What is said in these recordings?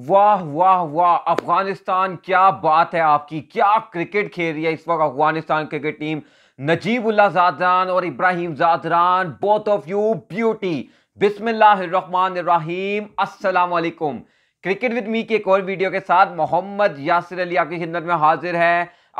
वाह वाह वाह अफगानिस्तान क्या बात है आपकी क्या क्रिकेट खेल रही है इस वक्त अफगानिस्तान क्रिकेट टीम नजीबुल्ला जादरान और Ibrahim Zadran both of you beauty बिस्मिल्लाहिर्रहमानिर्रहीम अस्सलाम वालेकुम क्रिकेट विद मी के एक और वीडियो के साथ मोहम्मद यासिर अली आपकी खिदमत में हाजिर है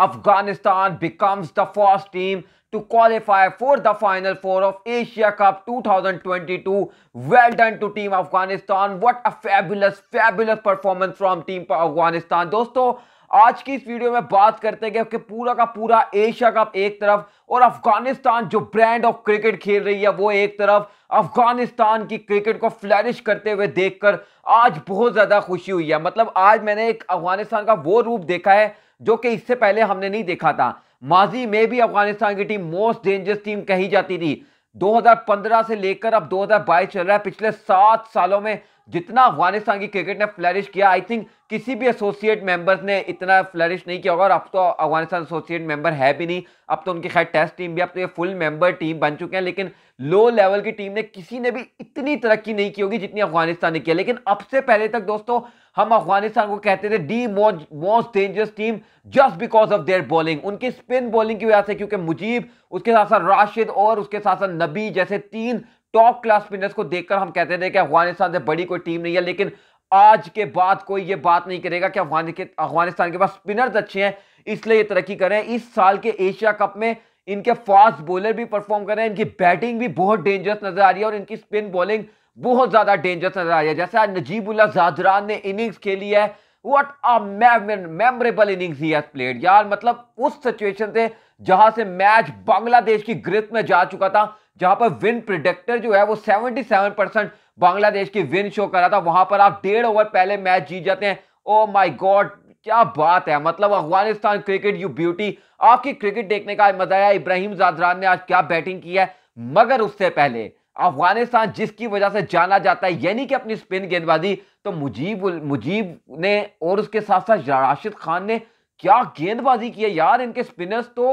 Afghanistan becomes the first team to qualify for the final four of Asia Cup 2022. Well done to Team Afghanistan. What a fabulous, fabulous performance from Team Afghanistan. dosto आज की इस वीडियो में बात करते हैं कि पूरा का पूरा एशिया कप एक तरफ और अफगानिस्तान जो ब्रांड ऑफ क्रिकेट खेल रही है वो एक तरफ अफगानिस्तान की क्रिकेट को फ्लैरिश करते हुए देखकर आज बहुत ज़्यादा खुशी हुई है मतलब आज मैंने एक अफगानिस्तान का वो रूप देखा है जो कि इससे पहले हमने नहीं देखा था माजी में भी अफगानिस्तान की टीम मोस्ट डेंजरस टीम कही जाती थी 2015 से लेकर अब 2022 चल रहा है पिछले सात सालों में जितना अफगानिस्तान की क्रिकेट ने फ्लरिश किया आई थिंक किसी भी एसोसिएट मेंबर्स ने इतना फ्लरिश नहीं किया होगा और अब तो अफगानिस्तान एसोसिएट मेंबर है भी नहीं अब तो उनकी खैर टेस्ट टीम भी अब तो ये फुल मेंबर टीम बन चुके हैं लेकिन लो लेवल की टीम ने किसी ने भी इतनी तरक्की नहीं की होगी जितनी अफगानिस्तान ने किया लेकिन अब से पहले तक दोस्तों हम अफगानिस्तान को कहते थे the most dangerous team just because of their bowling उनकी स्पिन बॉलिंग की वजह से क्योंकि मुजीब उसके साथ साथ राशिद और उसके साथ साथ नबी जैसे तीन टॉप क्लास स्पिनर्स को देखकर हम कहते थे कि अफगानिस्तान से बड़ी कोई टीम नहीं है लेकिन आज के बाद कोई ये बात नहीं करेगा कि अफगानिस्तान के पास स्पिनर्स अच्छे हैं इसलिए ये तरक्की कर रहे हैं इस साल के एशिया कप में इनके फास्ट बॉलर भी परफॉर्म कर रहे हैं इनकी बैटिंग भी बहुत डेंजरस नजर आ रही है और इनकी स्पिन बॉलिंग बहुत ज्यादा डेंजरस नजर आया जैसे नजीबुल्ला जादरान ने इनिंग्स खेली है वट अ मेमोरेबल इनिंग्स ही हैज प्लेड यार मतलब उस सिचुएशन से जहां से मैच बांग्लादेश की ग्रिप में जा चुका था जहां पर विन प्रिडिक्टर जो है वो 77 परसेंट बांग्लादेश की विन शो कर रहा था वहां पर आप डेढ़ ओवर पहले मैच जीत जाते हैं ओ माय गॉड क्या बात है मतलब अफगानिस्तान क्रिकेट यू ब्यूटी आपकी क्रिकेट देखने का मजा आया इब्राहिम जादरान ने आज क्या बैटिंग की है मगर उससे पहले अफगानिस्तान जिसकी वजह से जाना जाता है यानी कि अपनी स्पिन गेंदबाजी तो मुजीब मुजीब ने और उसके साथ साथ राशिद खान ने क्या गेंदबाजी की है यार इनके स्पिनर्स तो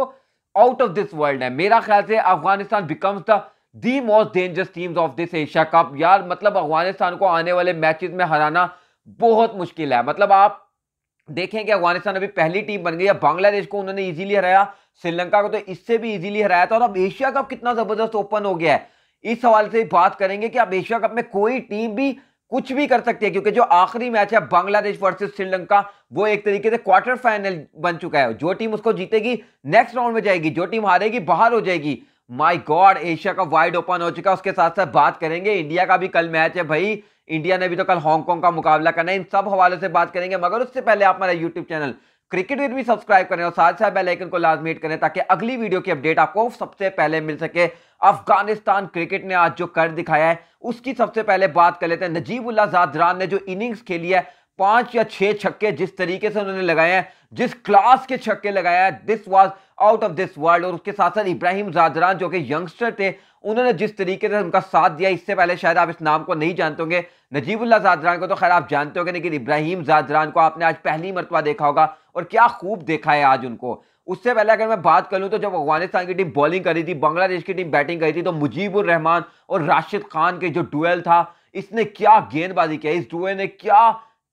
आउट ऑफ दिस वर्ल्ड है मेरा ख्याल से Afghanistan becomes the the most dangerous teams of this Asia cup यार मतलब अफगानिस्तान को आने वाले मैचेस में हराना बहुत मुश्किल है मतलब आप देखें कि अफगानिस्तान अभी पहली टीम बन गई है बांग्लादेश को उन्होंने इजीली हराया श्रीलंका को तो इससे भी इजीली हराया था और अब एशिया कप कितना जबरदस्त ओपन हो गया है इस सवाल से बात करेंगे कि अब एशिया कप में कोई टीम भी कुछ भी कर सकती है क्योंकि जो आखिरी मैच है बांग्लादेश वर्सेस श्रीलंका वो एक तरीके से क्वार्टर फाइनल बन चुका है जो टीम उसको जीतेगी नेक्स्ट राउंड में जाएगी जो टीम हारेगी बाहर हो जाएगी माय गॉड एशिया का वाइड ओपन हो चुका है उसके साथ साथ बात करेंगे इंडिया का भी कल मैच है भाई इंडिया ने भी तो कल हांगकॉन्ग का मुकाबला करना है इन सब हवाले से बात करेंगे मगर उससे पहले आप हमारा यूट्यूब चैनल क्रिकेट विद भी सब्सक्राइब करें और साथ साथ बेलाइकन को लाजमीट करें ताकि अगली वीडियो की अपडेट आपको सबसे पहले मिल सके अफगानिस्तान क्रिकेट ने आज जो कर दिखाया है उसकी सबसे पहले बात कर लेते हैं नजीबुल्ला जादरान ने जो इनिंग्स खेली है पांच या छह छक्के जिस तरीके से उन्होंने लगाए हैं जिस क्लास के छक्के लगाया है this was out of this world और उसके साथ साथ इब्राहिम जादरान जो कि यंगस्टर थे उन्होंने जिस तरीके से उनका साथ दिया इससे पहले शायद आप इस नाम को नहीं जानते होंगे नजीबुल्ला जादरान को तो खैर आप जानते होंगे लेकिन इब्राहिम जादरान को आपने आज पहली मरतबा देखा होगा और क्या खूब देखा है आज उनको उससे पहले अगर मैं बात कर लूँ तो जब अफगानिस्तान की टीम बॉलिंग करी थी बांग्लादेश की टीम बैटिंग करी थी तो मुजीबुर रहमान और राशिद खान के जो डुएल था इसने क्या गेंदबाजी किया इस डुएल ने क्या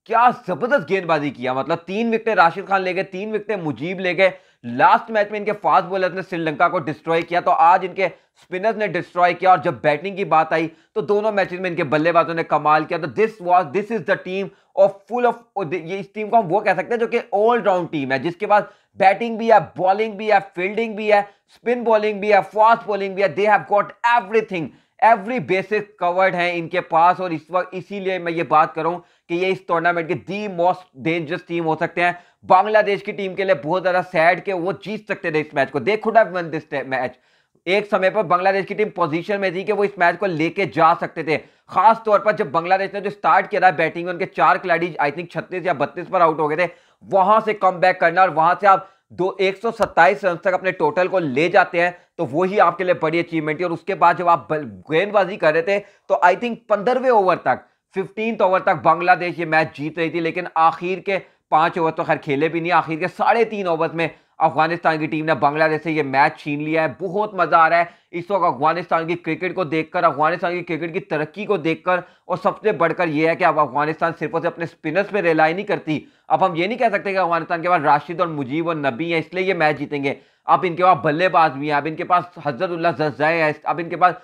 क्या जबरदस्त गेंदबाजी किया मतलब तीन विकेट राशिद खान ले गए तीन विकेट मुजीब ले गए लास्ट मैच में इनके फास्ट बॉलर ने श्रीलंका को डिस्ट्रॉय किया तो आज इनके स्पिनर्स ने डिस्ट्रॉय किया और जब बैटिंग की बात आई तो दोनों मैचेस में इनके बल्लेबाजों ने कमाल किया तो this was this is the team of full of ये इस टीम को हम वो कह सकते हैं जो कि ऑलराउंड टीम है जिसके पास बैटिंग भी है बॉलिंग भी है फील्डिंग भी है स्पिन बॉलिंग भी है फास्ट बॉलिंग भी है they have got everything every basis covered है इनके पास और इस वक्त इसीलिए मैं ये बात करूं कि ये इस टूर्नामेंट के दी मोस्ट डेंजरस टीम हो सकते हैं बांग्लादेश की टीम के लिए बहुत ज़्यादा सैड के वो जीत सकते थे इस मैच को देखो ना वन दिस मैच एक समय पर बांग्लादेश की टीम पोजीशन में थी कि वो इस मैच को लेके जा सकते थे खास तौर पर जब बांग्लादेश ने जो स्टार्ट किया था बैटिंग में उनके चार खिलाड़ी आई थिंक छत्तीस या बत्तीस पर आउट हो गए थे वहां से कम बैक करना और वहां से आप दो एक सौ रन तक अपने टोटल को ले जाते हैं तो वो ही आपके लिए बड़ी अचीवमेंट है और उसके बाद जब आप गेंदबाजी कर रहे थे तो आई थिंक पंद्रहवें ओवर तक फिफ्टीन ओवर तक बांग्लादेश ये मैच जीत रही थी लेकिन आखिर के पाँच ओवर तो खैर खेले भी नहीं आखिर के साढ़े तीन ओवर में अफगानिस्तान की टीम ने बांग्लादेश से ये मैच छीन लिया है बहुत मज़ा आ रहा है इस वक्त अफगानिस्तान की क्रिकेट को देखकर अफगानिस्तान की क्रिकेट की तरक्की को देखकर और सबसे बढ़कर यह है कि अब अफगानिस्तान सिर्फ से अपने स्पिनर्स पे रिलाई नहीं करती अब हम ये नहीं कह सकते कि अफगानिस्तान के बाद राशिद और मुजीब और नबी हैं इसलिए ये मैच जीतेंगे अब इनके पास बल्लेबाज भी हैं अब इनके पास हजरतुल्ला जजाए है अब इनके पास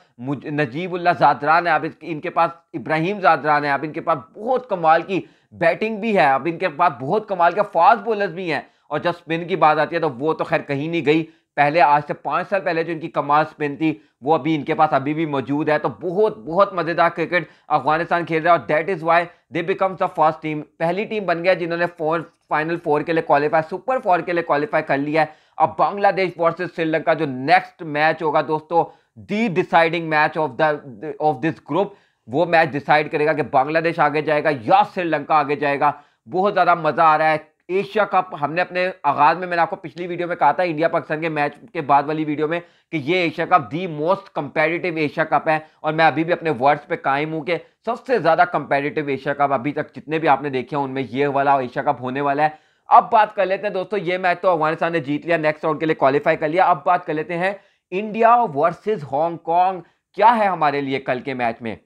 नजीबुल्ला जादरान है अब इनके पास इब्राहिम जादरान है अब इनके पास बहुत कमाल की बैटिंग भी है अब इनके पास बहुत कमाल के फास्ट बॉलर्स भी हैं और जब स्पिन की बात आती है तो वो तो खैर कहीं नहीं गई पहले आज से पाँच साल पहले जो इनकी कमाल स्पिन थी वो अभी इनके पास अभी भी मौजूद है तो बहुत बहुत मज़ेदार क्रिकेट अफगानिस्तान खेल रहा है और that is why they becomes a first team पहली टीम बन गया जिन्होंने फोर फाइनल फोर के लिए क्वालिफाई सुपर फोर के लिए क्वालिफाई कर लिया है अब बांग्लादेश वर्सेज श्रीलंका जो नेक्स्ट मैच होगा दोस्तों the deciding match of the of this group वो मैच डिसाइड करेगा कि बांग्लादेश आगे जाएगा या श्रीलंका आगे जाएगा बहुत ज़्यादा मज़ा आ रहा है एशिया कप हमने अपने आगाज में मैंने आपको पिछली वीडियो में कहा था इंडिया पाकिस्तान के मैच के बाद वाली वीडियो में कि ये Asia cup the most competitive Asia cup है और मैं अभी भी अपने वर्ड्स पे कायम हूँ कि सबसे ज़्यादा कंपेटिटिव एशिया कप अभी तक जितने भी आपने देखे हैं उनमें ये वाला एशिया कप होने वाला है अब बात कर लेते हैं दोस्तों ये मैच तो अफगानिस्तान ने जीत लिया नेक्स्ट राउंड के लिए क्वालिफाई कर लिया अब बात कर लेते हैं इंडिया वर्सेज हांगकॉन्ग क्या है हमारे लिए कल के मैच में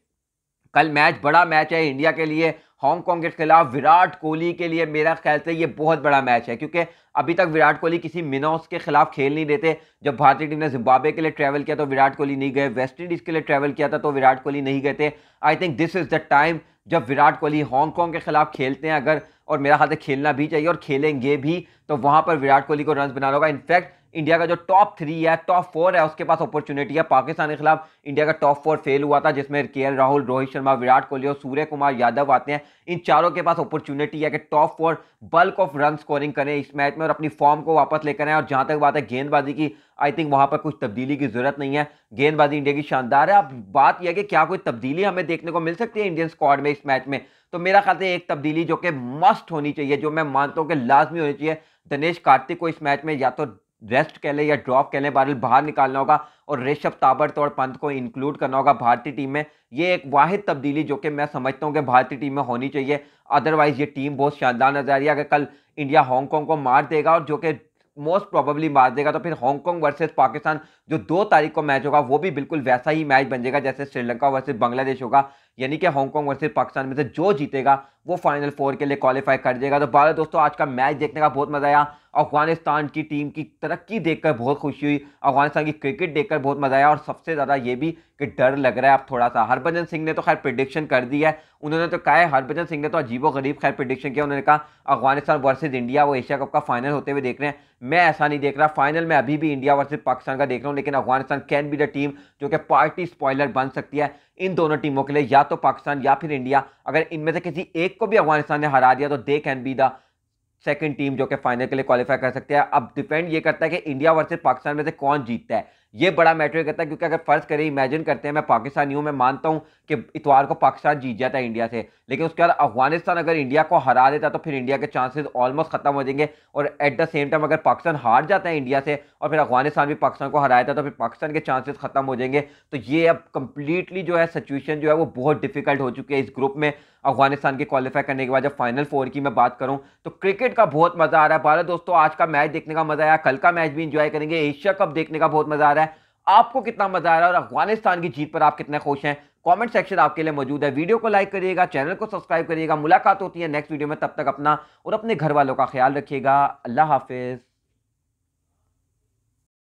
कल मैच बड़ा मैच है इंडिया के लिए हांगकॉन्ग के खिलाफ विराट कोहली के लिए मेरा ख्याल से ये बहुत बड़ा मैच है क्योंकि अभी तक विराट कोहली किसी मिनोस के खिलाफ खेल नहीं देते जब भारतीय टीम ने जिम्बाब्वे के लिए ट्रैवल किया तो विराट कोहली नहीं गए वेस्ट इंडीज़ के लिए ट्रैवल किया था तो विराट कोहली नहीं गए थे I think this is the time जब विराट कोहली हांगकॉन्ग के खिलाफ खेलते हैं अगर और मेरा ख्याल है खेलना भी चाहिए और खेलेंगे भी तो वहाँ पर विराट कोहली को रन बनाना होगा इनफैक्ट इंडिया का जो टॉप थ्री है टॉप फोर है उसके पास अपॉर्चुनिटी है पाकिस्तान के खिलाफ इंडिया का टॉप फोर फेल हुआ था जिसमें के राहुल रोहित शर्मा विराट कोहली और सूर्य कुमार यादव आते हैं इन चारों के पास अपॉर्चुनिटी है कि top four bulk of run scoring करें इस मैच में और अपनी फॉर्म को वापस लेकर आए और जहाँ तक बात है गेंदबाजी की आई थिंक वहाँ पर कुछ तब्दीली की जरूरत नहीं है गेंदबाजी इंडिया की शानदार है अब बात यह है कि क्या कोई तब्दीली हमें देखने को मिल सकती है इंडियन स्क्वाड में इस मैच में तो मेरा ख्याल से एक तब्दीली जो कि मस्ट होनी चाहिए जो मैं मानता हूँ कि लाजमी होनी चाहिए दिनेश कार्तिक को इस मैच में या तो रेस्ट कह लें या ड्रॉप कह लें बहरल बाहर निकालना होगा और ऋषभ ताबड़तोड़ पंत को इंक्लूड करना होगा भारतीय टीम में ये एक वाहिद तब्दीली जो कि मैं समझता हूँ कि भारतीय टीम में होनी चाहिए अदरवाइज़ ये टीम बहुत शानदार नजर आ रही है अगर कल इंडिया हांगकॉन्ग को मार देगा और जो कि मोस्ट प्रॉबली मार देगा तो फिर हांगकॉन्ग वर्सेस पाकिस्तान जो दो तारीख को मैच होगा वो भी बिल्कुल वैसा ही मैच बन जाएगा जैसे श्रीलंका वर्सेज़ बांग्लादेश होगा यानी कि हांगकॉन्ग वर्सेज पाकिस्तान में से जो जीतेगा वो फाइनल फोर के लिए क्वालिफाई कर देगा तो बारह दोस्तों आज का मैच देखने का बहुत मज़ा आया अफगानिस्तान की टीम की तरक्की देखकर बहुत खुशी हुई अफगानिस्तान की क्रिकेट देखकर बहुत मज़ा आया और सबसे ज़्यादा ये भी कि डर लग रहा है अब थोड़ा सा हरभजन सिंह ने तो खैर प्रडिक्शन कर दी है उन्होंने तो कहा है हरभजन सिंह ने तो अजीबो गरीब खैर प्रडिक्शन किया उन्होंने कहा अफगानिस्तान वर्सेज इंडिया वो एशिया कप का फाइनल होते हुए देख रहे हैं मैं ऐसा नहीं देख रहा फाइनल में अभी भी इंडिया वर्सेज पाकिस्तान का देख रहा हूँ लेकिन Afghanistan can be the team जो कि पार्टी स्पॉयलर बन सकती है इन दोनों टीमों के लिए या तो पाकिस्तान या फिर इंडिया अगर इनमें से किसी एक को भी अफगानिस्तान ने हरा दिया तो they can be the second team जो कि फाइनल के लिए क्वालिफाई कर सकते हैं अब डिपेंड ये करता है कि इंडिया वर्सेज पाकिस्तान में से कौन जीतता है ये बड़ा मैटर करता है क्योंकि अगर फ़र्ज करें इमेजिन करते हैं मैं पाकिस्तानी हूँ मैं मानता हूँ कि इतवार को पाकिस्तान जीत जाता है इंडिया से लेकिन उसके बाद अफगानिस्तान अगर इंडिया को हरा देता तो फिर इंडिया के चांसेस ऑलमोस्ट ख़त्म हो जाएंगे और एट द सेम टाइम अगर पाकिस्तान हार जाता है इंडिया से और फिर अफगानिस्तान भी पाकिस्तान को हराया था तो फिर पाकिस्तान के चांसेज़ ख़त्म हो जाएंगे तो ये अब कम्प्लीटली जो है सिचुएशन जो है वो बहुत डिफिकल्ट हो चुकी है इस ग्रुप में अफगानिस्तान के क्वालिफाई करने के बाद जब फाइनल फोर की मैं बात करूँ तो क्रिकेट का बहुत मज़ा आ रहा है भारत दोस्तों आज का मैच देखने का मज़ा आया कल का मैच भी इंजॉय करेंगे एशिया कप देखने का बहुत मज़ा आ रहा है आपको कितना मजा आ रहा है और अफगानिस्तान की जीत पर आप कितने खुश हैं कमेंट सेक्शन आपके लिए मौजूद है वीडियो को लाइक करिएगा चैनल को सब्सक्राइब करिएगा मुलाकात होती है नेक्स्ट वीडियो में तब तक अपना और अपने घर वालों का ख्याल रखिएगा अल्लाह हाफिज़